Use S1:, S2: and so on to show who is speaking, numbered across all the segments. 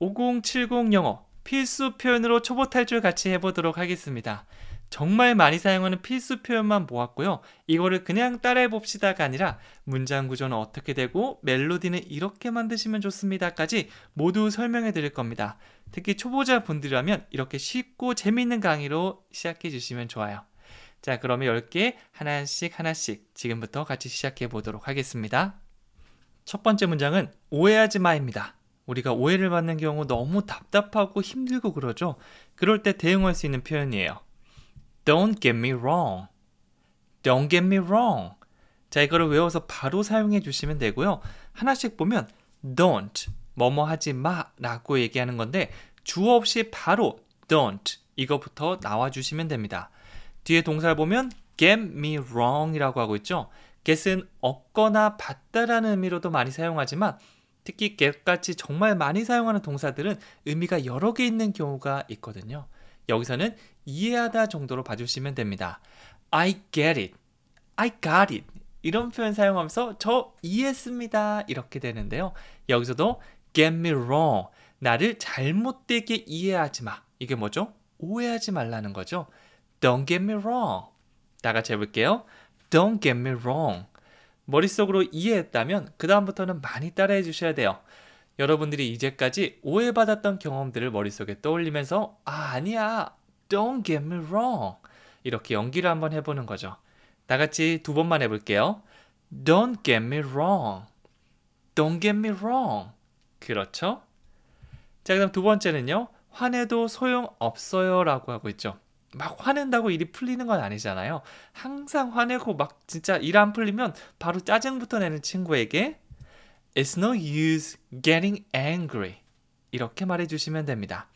S1: 5070 영어 필수 표현으로 초보 탈출 같이 해보도록 하겠습니다. 정말 많이 사용하는 필수 표현만 모았고요. 이거를 그냥 따라해봅시다가 아니라 문장 구조는 어떻게 되고 멜로디는 이렇게 만드시면 좋습니다까지 모두 설명해 드릴 겁니다. 특히 초보자분들이라면 이렇게 쉽고 재미있는 강의로 시작해 주시면 좋아요. 자 그러면 10개 하나씩 하나씩 지금부터 같이 시작해 보도록 하겠습니다. 첫 번째 문장은 오해하지 마입니다. 우리가 오해를 받는 경우 너무 답답하고 힘들고 그러죠. 그럴 때 대응할 수 있는 표현이에요. Don't get me wrong. Don't get me wrong. 자, 이거를 외워서 바로 사용해 주시면 되고요. 하나씩 보면 don't 뭐뭐 하지 마라고 얘기하는 건데 주어 없이 바로 don't 이거부터 나와 주시면 됩니다. 뒤에 동사를 보면 get me wrong이라고 하고 있죠. get은 얻거나 받다라는 의미로도 많이 사용하지만 특히 get같이 정말 많이 사용하는 동사들은 의미가 여러 개 있는 경우가 있거든요. 여기서는 이해하다 정도로 봐주시면 됩니다. I get it. I got it. 이런 표현 사용하면서 저 이해했습니다. 이렇게 되는데요. 여기서도 get me wrong. 나를 잘못되게 이해하지 마. 이게 뭐죠? 오해하지 말라는 거죠. Don't get me wrong. 다 같이 해볼게요. Don't get me wrong. 머릿속으로 이해했다면 그다음부터는 많이 따라해 주셔야 돼요. 여러분들이 이제까지 오해받았던 경험들을 머릿속에 떠올리면서 아, 아니야. Don't get me wrong. 이렇게 연기를 한번 해보는 거죠. 다 같이 두 번만 해볼게요. Don't get me wrong. Don't get me wrong. 그렇죠? 자, 그럼 두 번째는요. 화내도 소용없어요 라고 하고 있죠. 막 화낸다고 일이 풀리는 건 아니잖아요. 항상 화내고 막 진짜 일 안 풀리면 바로 짜증부터 내는 친구에게 It's no use getting angry 이렇게 말해주시면 됩니다.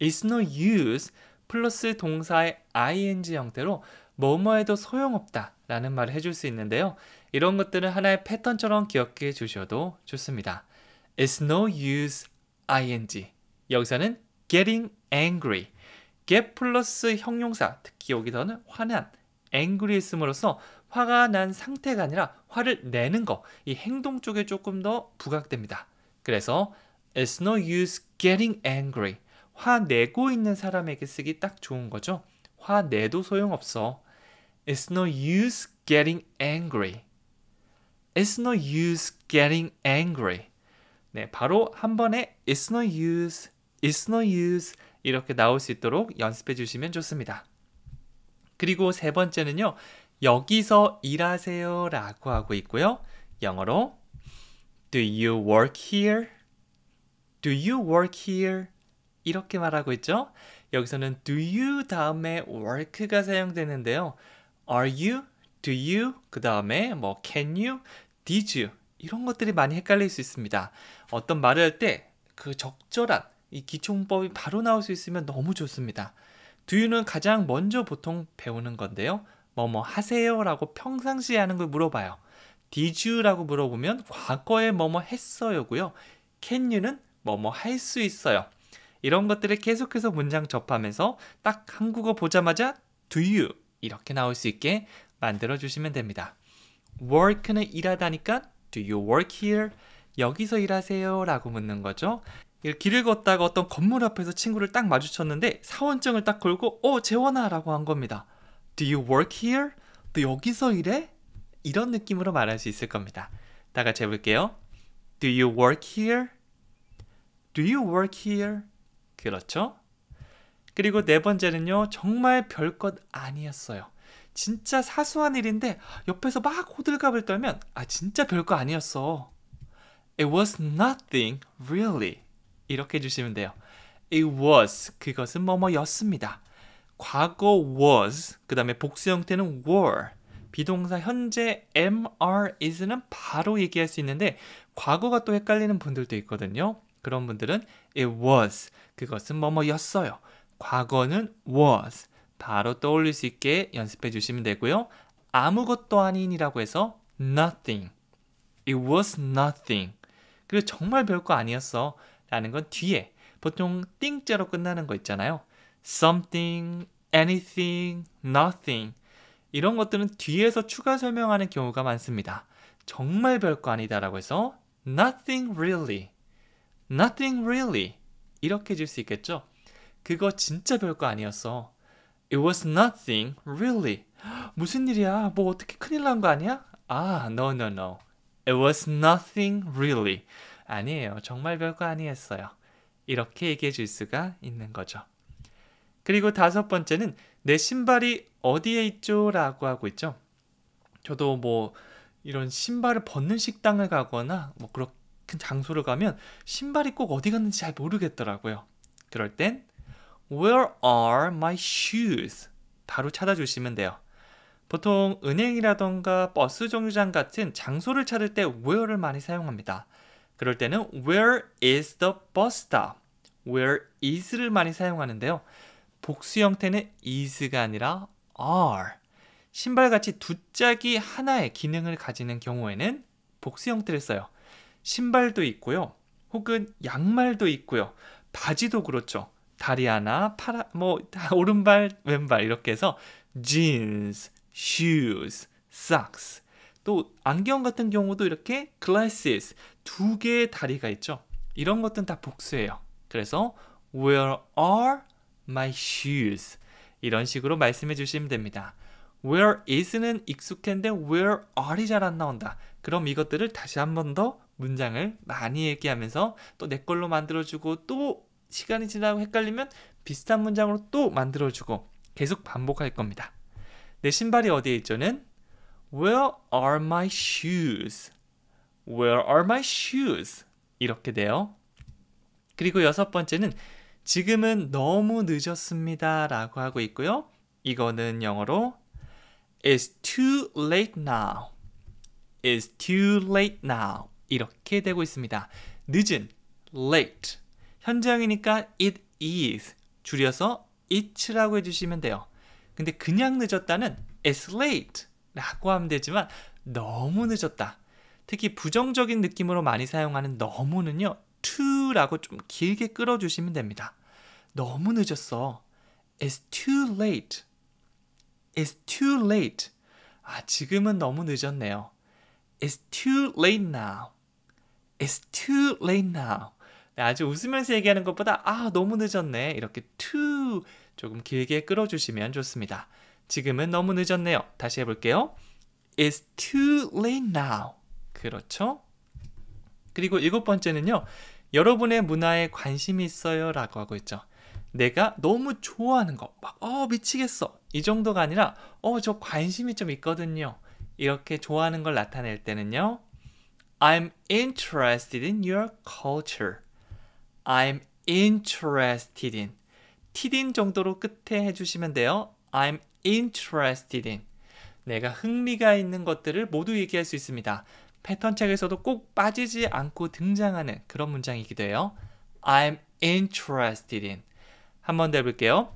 S1: It's no use 플러스 동사의 ing 형태로 뭐뭐해도 소용없다 라는 말을 해줄 수 있는데요. 이런 것들은 하나의 패턴처럼 기억해 주셔도 좋습니다. It's no use ing 여기서는 getting angry get 플러스 형용사, 특히 여기서는 화난, angry 있음으로써 화가 난 상태가 아니라 화를 내는 거, 이 행동 쪽에 조금 더 부각됩니다. 그래서 it's no use getting angry. 화내고 있는 사람에게 쓰기 딱 좋은 거죠. 화내도 소용없어. It's no use getting angry. It's no use getting angry. 네, 바로 한 번에 It's no use, It's no use 이렇게 나올 수 있도록 연습해 주시면 좋습니다. 그리고 세 번째는요. 여기서 일하세요 라고 하고 있고요. 영어로 Do you work here? Do you work here? 이렇게 말하고 있죠. 여기서는 do you 다음에 work가 사용되는데요. are you, do you, 그 다음에 뭐 can you, did you 이런 것들이 많이 헷갈릴 수 있습니다. 어떤 말을 할 때 그 적절한 이 기초문법이 바로 나올 수 있으면 너무 좋습니다. 두유는 가장 먼저 보통 배우는 건데요. 뭐 뭐 하세요라고 평상시에 하는 걸 물어봐요. Did you라고 물어보면 과거에 뭐 뭐 했어요고요. Can you는 뭐 뭐 할 수 있어요. 이런 것들을 계속해서 문장 접하면서 딱 한국어 보자마자 do you 이렇게 나올 수 있게 만들어 주시면 됩니다. work는 일하다니까 do you work here? 여기서 일하세요? 라고 묻는 거죠. 길을 걷다가 어떤 건물 앞에서 친구를 딱 마주쳤는데 사원증을 딱 걸고 어 재원아 라고 한 겁니다. Do you work here? 너 여기서 일해? 이런 느낌으로 말할 수 있을 겁니다. 다 같이 해볼게요. Do you work here? Do you work here? 그렇죠? 그리고 네 번째는요. 정말 별 것 아니었어요. 진짜 사소한 일인데 옆에서 막 호들갑을 떨면 아 진짜 별거 아니었어. It was nothing really. 이렇게 해주시면 돼요. It was 그것은 뭐뭐였습니다. 과거 was 그 다음에 복수 형태는 were 비동사 현재 mr is는 바로 얘기할 수 있는데 과거가 또 헷갈리는 분들도 있거든요. 그런 분들은 it was 그것은 뭐뭐였어요. 과거는 was 바로 떠올릴 수 있게 연습해 주시면 되고요. 아무것도 아닌이라고 해서 nothing. It was nothing. 그리고 정말 별거 아니었어. 라는 건 뒤에 보통 띵자로 끝나는 거 있잖아요. something, anything, nothing 이런 것들은 뒤에서 추가 설명하는 경우가 많습니다. 정말 별거 아니다라고 해서 nothing really, nothing really 이렇게 질수 있겠죠. 그거 진짜 별거 아니었어. It was nothing really. 무슨 일이야? 뭐 어떻게 큰일 난 거 아니야? 아, no no no. It was nothing really. 아니에요. 정말 별거 아니었어요. 이렇게 얘기해 줄 수가 있는 거죠. 그리고 다섯 번째는 내 신발이 어디에 있죠? 라고 하고 있죠. 저도 뭐 이런 신발을 벗는 식당을 가거나 뭐 그런 장소를 가면 신발이 꼭 어디 갔는지 잘 모르겠더라고요. 그럴 땐 Where are my shoes? 바로 찾아주시면 돼요. 보통 은행이라던가 버스 정류장 같은 장소를 찾을 때 where를 많이 사용합니다. 그럴 때는 where is the bus stop? where is를 많이 사용하는데요. 복수 형태는 is가 아니라 are. 신발같이 두 짝이 하나의 기능을 가지는 경우에는 복수 형태를 써요. 신발도 있고요. 혹은 양말도 있고요. 바지도 그렇죠. 다리 하나, 팔, 뭐 오른발, 왼발 이렇게 해서 jeans, shoes, socks. 또 안경 같은 경우도 이렇게 glasses, 두 개의 다리가 있죠. 이런 것들은 다 복수예요. 그래서 Where are my shoes? 이런 식으로 말씀해 주시면 됩니다. Where is는 익숙한데 where are이 잘 안 나온다. 그럼 이것들을 다시 한 번 더 문장을 많이 얘기하면서 또 내 걸로 만들어주고 또 시간이 지나고 헷갈리면 비슷한 문장으로 또 만들어주고 계속 반복할 겁니다. 내 신발이 어디에 있죠는 Where are my shoes? Where are my shoes? 이렇게 돼요. 그리고 여섯 번째는 지금은 너무 늦었습니다 라고 하고 있고요. 이거는 영어로 It's too late now. It's too late now. 이렇게 되고 있습니다. 늦은, late. 현재형이니까 it is. 줄여서 it라고 해주시면 돼요. 근데 그냥 늦었다는 it's late 라고 하면 되지만 너무 늦었다. 특히 부정적인 느낌으로 많이 사용하는 너무는요. to라고 좀 길게 끌어주시면 됩니다. 너무 늦었어. It's too late. It's too late. 아, 지금은 너무 늦었네요. It's too late now. It's too late now. 네, 아주 웃으면서 얘기하는 것보다 아, 너무 늦었네. 이렇게 too 조금 길게 끌어주시면 좋습니다. 지금은 너무 늦었네요. 다시 해볼게요. It's too late now. 그렇죠? 그리고 일곱 번째는요. 여러분의 문화에 관심이 있어요 라고 하고 있죠. 내가 너무 좋아하는 거, 막, 어, 미치겠어. 이 정도가 아니라, 어, 저 관심이 좀 있거든요. 이렇게 좋아하는 걸 나타낼 때는요. I'm interested in your culture. I'm interested in. 티딘 정도로 끝에 해주시면 돼요. I'm interested in. 내가 흥미가 있는 것들을 모두 얘기할 수 있습니다. 패턴 책에서도 꼭 빠지지 않고 등장하는 그런 문장이기도 해요. I'm interested in. 한 번 더 해볼게요.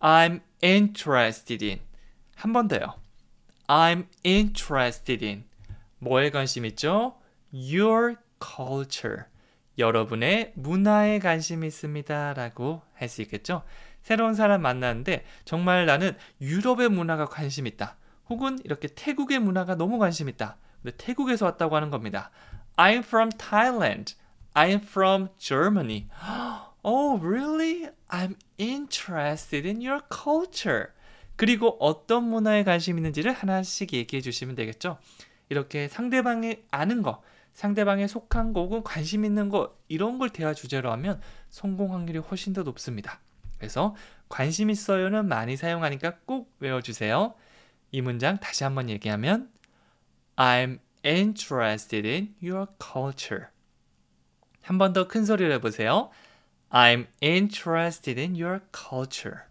S1: I'm interested in. 한 번 더요. I'm interested in. 뭐에 관심 있죠? Your culture. 여러분의 문화에 관심 있습니다. 라고 할 수 있겠죠? 새로운 사람 만나는데 정말 나는 유럽의 문화가 관심 있다. 혹은 이렇게 태국의 문화가 너무 관심 있다. 근데 네, 태국에서 왔다고 하는 겁니다. I'm from Thailand. I'm from Germany. Oh, really? I'm interested in your culture. 그리고 어떤 문화에 관심 있는지를 하나씩 얘기해 주시면 되겠죠. 이렇게 상대방이 아는 거, 상대방의 속한 거은 관심 있는 거 이런 걸 대화 주제로 하면 성공 확률이 훨씬 더 높습니다. 그래서 관심 있어요는 많이 사용하니까 꼭 외워주세요. 이 문장 다시 한번 얘기하면 I'm interested in your culture. 한 번 더 큰 소리로 해보세요. I'm interested in your culture.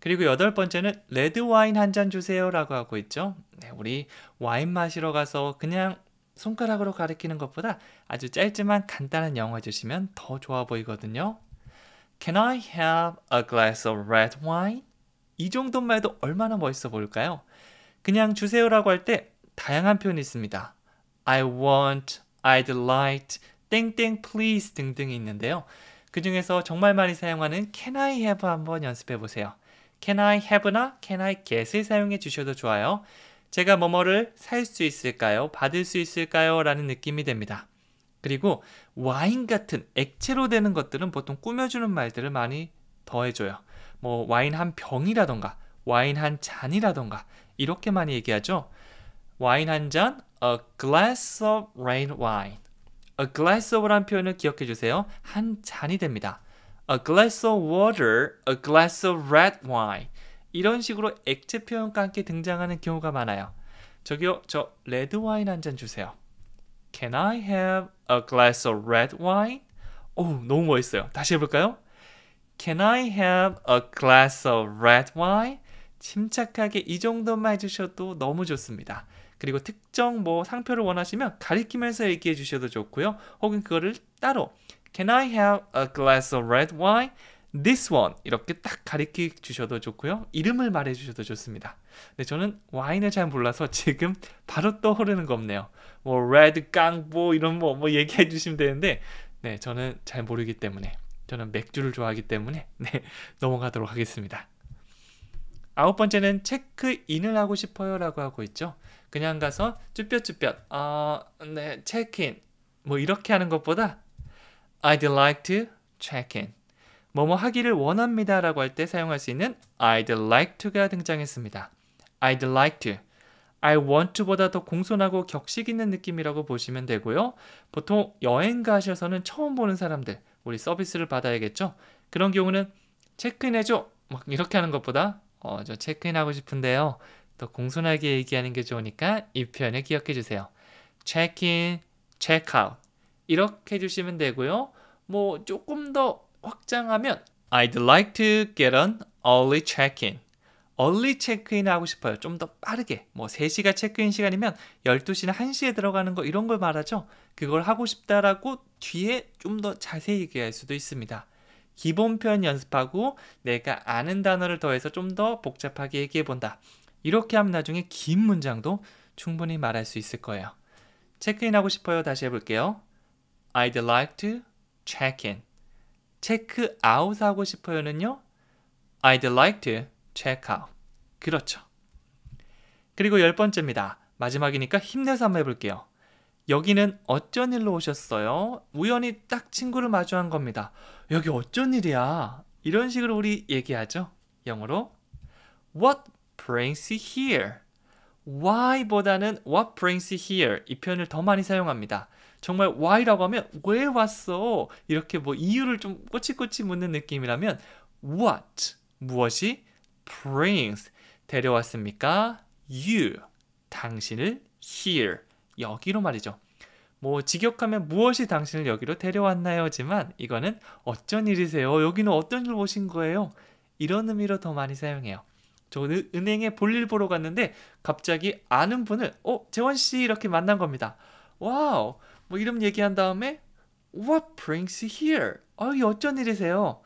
S1: 그리고 여덟 번째는 레드 와인 한 잔 주세요라고 하고 있죠. 네, 우리 와인 마시러 가서 그냥 손가락으로 가리키는 것보다 아주 짧지만 간단한 영어 주시면더 좋아 보이거든요. Can I have a glass of red wine? 이 정도만 해도 얼마나 멋있어 보일까요? 그냥 주세요라고 할때 다양한 표현이 있습니다. I want, I'd like, 땡땡 please 등등이 있는데요. 그 중에서 정말 많이 사용하는 can I have 한번 연습해 보세요. can I have나 can I get을 사용해 주셔도 좋아요. 제가 뭐뭐를 살 수 있을까요? 받을 수 있을까요? 라는 느낌이 됩니다. 그리고 와인 같은 액체로 되는 것들은 보통 꾸며주는 말들을 많이 더해줘요. 뭐 와인 한 병이라던가 와인 한 잔이라던가 이렇게 많이 얘기하죠. 와인 한 잔, a glass of rain wine. a glass of라는 표현을 기억해 주세요. 한 잔이 됩니다. a glass of water, a glass of red wine. 이런 식으로 액체 표현과 함께 등장하는 경우가 많아요. 저기요, 저 레드 와인 한 잔 주세요. Can I have a glass of red wine? 오, 너무 멋있어요. 다시 해볼까요? Can I have a glass of red wine? 침착하게 이 정도만 해주셔도 너무 좋습니다. 그리고 특정 뭐 상표를 원하시면 가리키면서 얘기해 주셔도 좋고요. 혹은 그거를 따로 Can I have a glass of red wine? This one 이렇게 딱 가리키 주셔도 좋고요. 이름을 말해 주셔도 좋습니다. 근데 저는 와인을 잘 몰라서 지금 바로 떠오르는 거 없네요. 뭐 레드 깡보 이런 뭐뭐 뭐 얘기해 주시면 되는데 네, 저는 잘 모르기 때문에 저는 맥주를 좋아하기 때문에 네, 넘어가도록 하겠습니다. 아홉 번째는 체크인을 하고 싶어요 라고 하고 있죠. 그냥 가서 쭈뼛쭈뼛 아, 네, 체크인 뭐 이렇게 하는 것보다 I'd like to check in 뭐뭐 하기를 원합니다 라고 할 때 사용할 수 있는 I'd like to가 등장했습니다. I'd like to I want to보다 더 공손하고 격식 있는 느낌이라고 보시면 되고요. 보통 여행 가셔서는 처음 보는 사람들 우리 서비스를 받아야겠죠. 그런 경우는 체크인해줘 막 이렇게 하는 것보다 어, 저 체크인하고 싶은데요. 더 공손하게 얘기하는 게 좋으니까 이 표현을 기억해 주세요. check-in, check-out 이렇게 해주시면 되고요. 뭐 조금 더 확장하면 I'd like to get an early check-in. 얼리 체크인 하고 싶어요. 좀 더 빠르게. 뭐 3시가 체크인 시간이면 12시나 1시에 들어가는 거 이런 걸 말하죠. 그걸 하고 싶다라고 뒤에 좀 더 자세히 얘기할 수도 있습니다. 기본 표현 연습하고 내가 아는 단어를 더해서 좀 더 복잡하게 얘기해 본다. 이렇게 하면 나중에 긴 문장도 충분히 말할 수 있을 거예요. 체크인하고 싶어요. 다시 해볼게요. I'd like to check in. 체크아웃 하고 싶어요는요. I'd like to check out. 그렇죠. 그리고 열 번째입니다. 마지막이니까 힘내서 한번 해볼게요. 여기는 어쩐 일로 오셨어요? 우연히 딱 친구를 마주한 겁니다. 여기 어쩐 일이야? 이런 식으로 우리 얘기하죠. 영어로 What brings you here? Why보다는 What brings you here? 이 표현을 더 많이 사용합니다. 정말 why라고 하면 왜 왔어? 이렇게 뭐 이유를 좀 꼬치꼬치 묻는 느낌이라면 What 무엇이 brings 데려왔습니까? You 당신을 here 여기로 말이죠. 뭐 직역하면 무엇이 당신을 여기로 데려왔나요지만 이거는 어쩐 일이세요? 여기는 어떤 일 오신 거예요? 이런 의미로 더 많이 사용해요. 저 은행에 볼일 보러 갔는데 갑자기 아는 분을 어 재원 씨 이렇게 만난 겁니다. 와우 뭐 이름 얘기한 다음에 What brings you here? 아 어쩐 일이세요?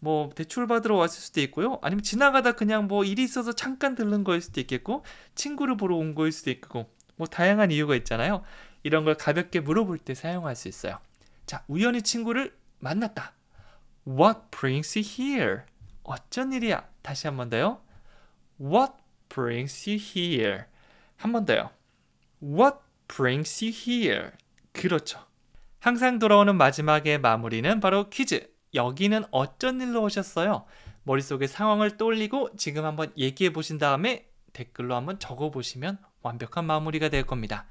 S1: 뭐 대출 받으러 왔을 수도 있고요. 아니면 지나가다 그냥 뭐 일이 있어서 잠깐 들른 거일 수도 있겠고 친구를 보러 온 거일 수도 있고 뭐 다양한 이유가 있잖아요. 이런 걸 가볍게 물어볼 때 사용할 수 있어요. 자, 우연히 친구를 만났다. What brings you here? 어쩐 일이야? 다시 한 번 더요. What brings you here? 한 번 더요. What brings you here? 그렇죠. 항상 돌아오는 마지막의 마무리는 바로 퀴즈. 여기는 어쩐 일로 오셨어요? 머릿속에 상황을 떠올리고 지금 한번 얘기해 보신 다음에 댓글로 한번 적어 보시면 완벽한 마무리가 될 겁니다.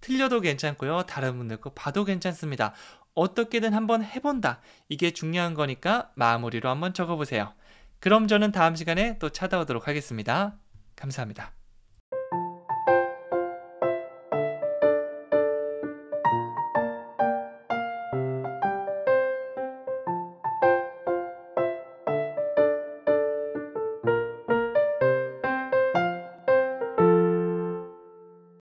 S1: 틀려도 괜찮고요. 다른 분들 거 봐도 괜찮습니다. 어떻게든 한번 해본다. 이게 중요한 거니까 마무리로 한번 적어보세요. 그럼 저는 다음 시간에 또 찾아오도록 하겠습니다. 감사합니다.